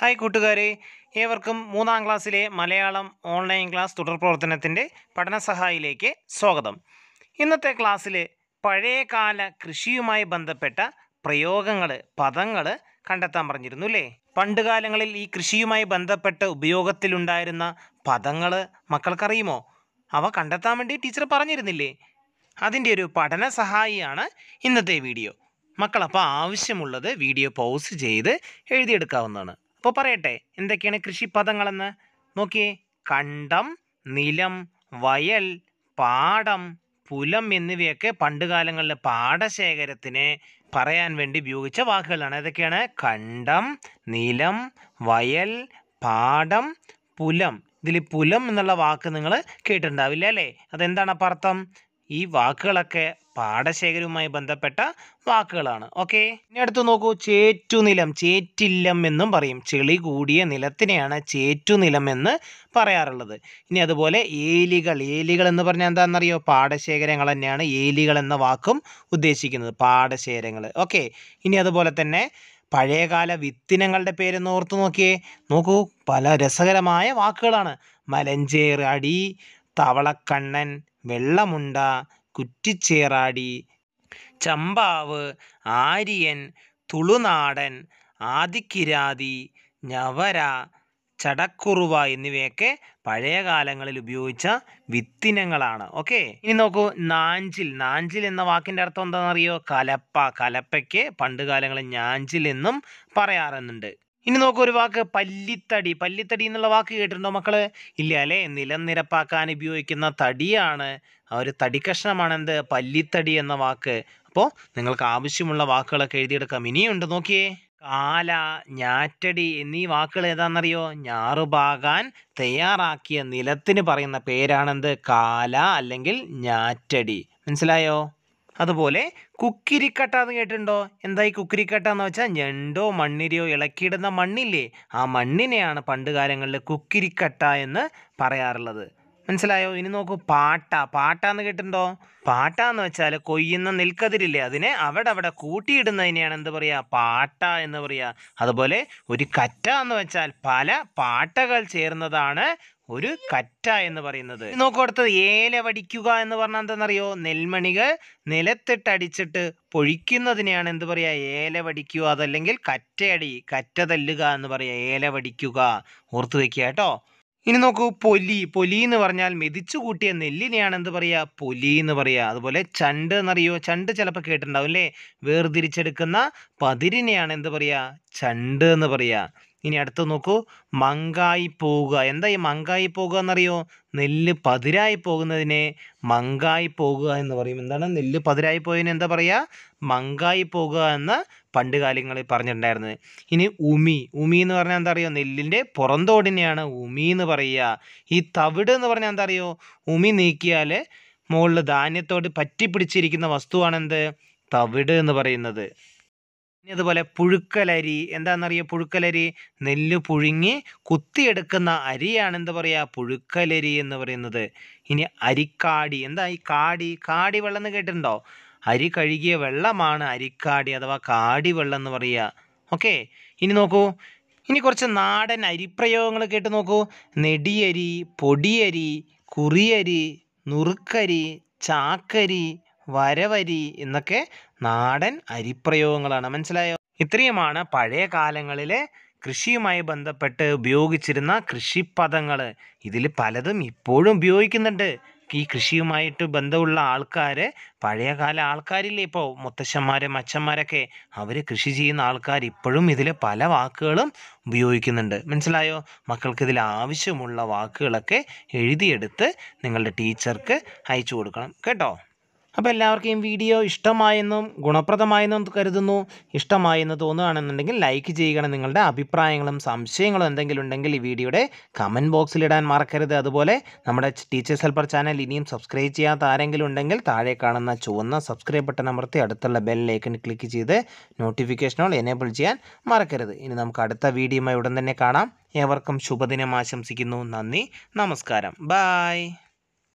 hi കൂട്ടുകാരെ ഏവർക്കും മൂന്നാം ക്ലാസ്സിലെ മലയാളം ഓൺലൈൻ ക്ലാസ് തുടർ പ്രവർത്തനത്തിൻ്റെ പഠനസഹായിലേക്ക് സ്വാഗതം ഇന്നത്തെ ക്ലാസ്സിൽ പഴയകാല കൃഷിയുമായി ബന്ധപ്പെട്ട പ്രയോഗങ്ങൾ പദങ്ങൾ കണ്ടെത്താൻ പറഞ്ഞിരുന്നു അല്ലേ പണ്ടുകാലങ്ങളിൽ ഈ കൃഷിയുമായി ബന്ധപ്പെട്ട് ഉപയോഗത്തിലുണ്ടായിരുന്ന പദങ്ങൾ മക്കൾക്കറിയുമോ അവ കണ്ടെത്താൻ വേണ്ടി ടീച്ചർ പറഞ്ഞിരുന്നില്ലേ അതിൻ്റെ ഒരു പഠന സഹായിയാണ് ഇന്നത്തെ വീഡിയോ മക്കളപ്പോൾ ആവശ്യമുള്ളത് വീഡിയോ പൗസ് ചെയ്ത് എഴുതിയെടുക്കാവുന്നതാണ് അപ്പോൾ പറയട്ടെ എന്തൊക്കെയാണ് കൃഷിപദങ്ങളെന്ന് നോക്കിയേ കണ്ടം നിലം വയൽ പാടം പുലം എന്നിവയൊക്കെ പണ്ടുകാലങ്ങളിൽ പാടശേഖരത്തിന് പറയാൻ വേണ്ടി ഉപയോഗിച്ച വാക്കുകളാണ് ഏതൊക്കെയാണ് കണ്ടം നിലം വയൽ പാടം പുലം ഇതിൽ പുലം എന്നുള്ള വാക്ക് നിങ്ങൾ കേട്ടിട്ടുണ്ടാവില്ല അല്ലേ അതെന്താണ് അപ്പം അർത്ഥം ഈ വാക്കുകളൊക്കെ പാടശേഖരവുമായി ബന്ധപ്പെട്ട വാക്കുകളാണ് ഓക്കെ ഇനി അടുത്ത് നോക്കൂ ചേറ്റുനിലം ചേറ്റില്ലം എന്നും പറയും ചെളി കൂടിയ നിലത്തിനെയാണ് ചേറ്റുനിലം എന്ന് പറയാറുള്ളത് ഇനി അതുപോലെ ഏലികൾ ഏലികൾ എന്ന് പറഞ്ഞാൽ എന്താണെന്നറിയോ പാടശേഖരങ്ങൾ തന്നെയാണ് ഏലികൾ എന്ന വാക്കും ഉദ്ദേശിക്കുന്നത് പാടശേഖരങ്ങൾ ഓക്കെ ഇനി അതുപോലെ തന്നെ പഴയകാല വിത്തിനങ്ങളുടെ പേര് ഓർത്ത് നോക്കിയേ നോക്കൂ പല രസകരമായ വാക്കുകളാണ് മലഞ്ചേർ അടി തവളക്കണ്ണൻ വെള്ളമുണ്ട കുറ്റിച്ചേറാടി ചമ്പാവ് ആര്യൻ തുളുനാടൻ ആദിക്കിരാതി ഞവര ചടക്കുറുവ എന്നിവയൊക്കെ പഴയ കാലങ്ങളിൽ ഉപയോഗിച്ച വിത്തിനങ്ങളാണ് ഓക്കെ ഇനി നോക്കൂ നാഞ്ചിൽ നാഞ്ചിൽ എന്ന വാക്കിൻ്റെ അർത്ഥം എന്താണെന്നറിയോ കലപ്പ കലപ്പയ്ക്ക് പണ്ട് കാലങ്ങളിൽ ഞാഞ്ചിൽ എന്നും പറയാറുന്നുണ്ട് ഇനി നോക്കൂ ഒരു വാക്ക് പല്ലിത്തടി പല്ലിത്തടി എന്നുള്ള വാക്ക് കേട്ടിട്ടുണ്ടോ മക്കള് ഇല്ല അല്ലേ നിലം നിരപ്പാക്കാൻ ഉപയോഗിക്കുന്ന തടിയാണ് ആ ഒരു കഷ്ണമാണ് എന്ത് പല്ലിത്തടി എന്ന വാക്ക് അപ്പോൾ നിങ്ങൾക്ക് ആവശ്യമുള്ള വാക്കുകളൊക്കെ എഴുതിയെടുക്കാം ഇനിയുണ്ട് നോക്കിയേ കാല ഞാറ്റടി എന്നീ വാക്കുകൾ ഏതാണെന്നറിയോ ഞാറുപാകാൻ തയ്യാറാക്കിയ നിലത്തിന് പറയുന്ന പേരാണെന്ത് കാല അല്ലെങ്കിൽ ഞാറ്റടി മനസ്സിലായോ അതുപോലെ കുക്കിരിക്കട്ട എന്ന് കേട്ടിട്ടുണ്ടോ എന്താ ഈ കുക്കിരിക്കട്ട എന്ന് വെച്ചാൽ ഞണ്ടോ മണ്ണിരയോ ഇളക്കിയിടുന്ന മണ്ണില്ലേ ആ മണ്ണിനെയാണ് പണ്ട് കാലങ്ങളിൽ കുക്കിരിക്കട്ട എന്ന് പറയാറുള്ളത് മനസ്സിലായോ ഇനി നോക്കൂ പാട്ട പാട്ടാന്ന് എന്ന് കേട്ടിട്ടുണ്ടോ പാട്ട എന്ന് വെച്ചാൽ കൊയ്യുന്ന നിൽക്കതിരില്ലേ അതിനെ അവിടെ അവിടെ കൂട്ടിയിടുന്നതിനെയാണ് എന്ത് പറയുക പാട്ട എന്ന് പറയുക അതുപോലെ ഒരു കറ്റ എന്ന് വെച്ചാൽ പല പാട്ടകൾ ചേർന്നതാണ് ഒരു കറ്റ എന്ന് പറയുന്നത് നോക്കൂ അടുത്തത് ഏല വടിക്കുക എന്ന് പറഞ്ഞാൽ എന്താണെന്നറിയോ നെൽമണികൾ നിലത്തിട്ടടിച്ചിട്ട് പൊഴിക്കുന്നതിനെയാണ് എന്ത് പറയുക ഏല വടിക്കുക അതല്ലെങ്കിൽ കറ്റയടി കറ്റ തല്ലുക എന്ന് പറയുക ഏല വടിക്കുക ഓർത്ത് വെക്കുക കേട്ടോ ഇനി നോക്കൂ പൊലി പൊലി എന്ന് പറഞ്ഞാൽ മെതിച്ചു കൂട്ടിയ നെല്ലിനെയാണ് എന്ത് പറയുക പൊലി എന്ന് പറയുക അതുപോലെ ചണ്ട് എന്നറിയോ ചണ്ട് ചിലപ്പോൾ കേട്ടിട്ടുണ്ടാവും അല്ലേ വേർതിരിച്ചെടുക്കുന്ന പതിരിനെയാണ് എന്ത് പറയുക ചണ്ട് എന്ന് പറയുക ഇനി അടുത്ത് നോക്കൂ മങ്കായി പോവുക എന്താ ഈ മങ്കായി പോകുക എന്നറിയോ നെല്ല് പതിരായി പോകുന്നതിനെ മങ്കായി പോകുക എന്ന് പറയും എന്താണ് നെല്ല് പതിരായി പോയതിന് എന്താ പറയുക മങ്കായി പോകുക എന്ന് പണ്ട് കാലങ്ങളിൽ പറഞ്ഞിട്ടുണ്ടായിരുന്നത് ഇനി ഉമി ഉമി എന്ന് പറഞ്ഞാൽ എന്താ അറിയോ നെല്ലിൻ്റെ പുറന്തോടിനെയാണ് ഉമി എന്ന് പറയുക ഈ തവിട് എന്ന് പറഞ്ഞാൽ എന്താ അറിയോ ഉമി നീക്കിയാൽ മുകളിൽ ധാന്യത്തോട് പറ്റിപ്പിടിച്ചിരിക്കുന്ന വസ്തുവാണെന്ത് തവിട് എന്ന് പറയുന്നത് ഇനി അതുപോലെ പുഴുക്കലരി എന്താണെന്നറിയാം പുഴുക്കലരി നെല്ല് പുഴുങ്ങി കുത്തിയെടുക്കുന്ന അരിയാണ് എന്താ പറയുക പുഴുക്കലരി എന്ന് പറയുന്നത് ഇനി അരിക്കാടി എന്താ ഈ കാടി കാടി വെള്ളം എന്ന് കേട്ടിട്ടുണ്ടോ അരി കഴുകിയ വെള്ളമാണ് അരിക്കാടി അഥവാ കാടി വെള്ളം എന്ന് പറയുക ഓക്കെ ഇനി നോക്കൂ ഇനി കുറച്ച് നാടൻ അരിപ്രയോഗങ്ങൾ കേട്ട് നോക്കൂ നെടിയരി പൊടിയരി കുറിയരി നുറുക്കരി ചാക്കരി വരവരി എന്നൊക്കെ നാടൻ അരിപ്രയോഗങ്ങളാണ് മനസ്സിലായോ ഇത്രയുമാണ് പഴയ കാലങ്ങളിലെ കൃഷിയുമായി ബന്ധപ്പെട്ട് ഉപയോഗിച്ചിരുന്ന പദങ്ങൾ ഇതിൽ പലതും ഇപ്പോഴും ഉപയോഗിക്കുന്നുണ്ട് ഈ കൃഷിയുമായിട്ട് ബന്ധമുള്ള ആൾക്കാർ പഴയകാല ആൾക്കാരില്ലേ ഇപ്പോൾ മുത്തശ്ശന്മാരും അച്ഛന്മാരൊക്കെ അവർ കൃഷി ചെയ്യുന്ന ആൾക്കാർ ഇപ്പോഴും ഇതിൽ പല വാക്കുകളും ഉപയോഗിക്കുന്നുണ്ട് മനസ്സിലായോ മക്കൾക്ക് ഇതിൽ ആവശ്യമുള്ള വാക്കുകളൊക്കെ എഴുതിയെടുത്ത് നിങ്ങളുടെ ടീച്ചർക്ക് അയച്ചു കൊടുക്കണം കേട്ടോ അപ്പോൾ എല്ലാവർക്കും വീഡിയോ ഇഷ്ടമായെന്നും ഗുണപ്രദമായെന്നും കരുതുന്നു ഇഷ്ടമായെന്ന് തോന്നുകയാണെന്നുണ്ടെങ്കിൽ ലൈക്ക് ചെയ്യണം നിങ്ങളുടെ അഭിപ്രായങ്ങളും സംശയങ്ങളും എന്തെങ്കിലും ഉണ്ടെങ്കിൽ ഈ വീഡിയോയുടെ കമൻറ്റ് ബോക്സിലിടാൻ മറക്കരുത് അതുപോലെ നമ്മുടെ ടീച്ചേഴ്സ് ഹെൽപ്പർ ചാനൽ ഇനിയും സബ്സ്ക്രൈബ് ചെയ്യാത്ത ആരെങ്കിലും ഉണ്ടെങ്കിൽ താഴെ കാണുന്ന ചുവന്ന സബ്സ്ക്രൈബ് ബട്ടൺ അമർത്തി അടുത്തുള്ള ബെല്ലൈക്കൺ ക്ലിക്ക് ചെയ്ത് നോട്ടിഫിക്കേഷനുകൾ എനേബിൾ ചെയ്യാൻ മറക്കരുത് ഇനി നമുക്ക് അടുത്ത വീഡിയോയുമായി ഉടൻ തന്നെ കാണാം ഏവർക്കും ശുഭദിനം ആശംസിക്കുന്നു നന്ദി നമസ്കാരം ബായ്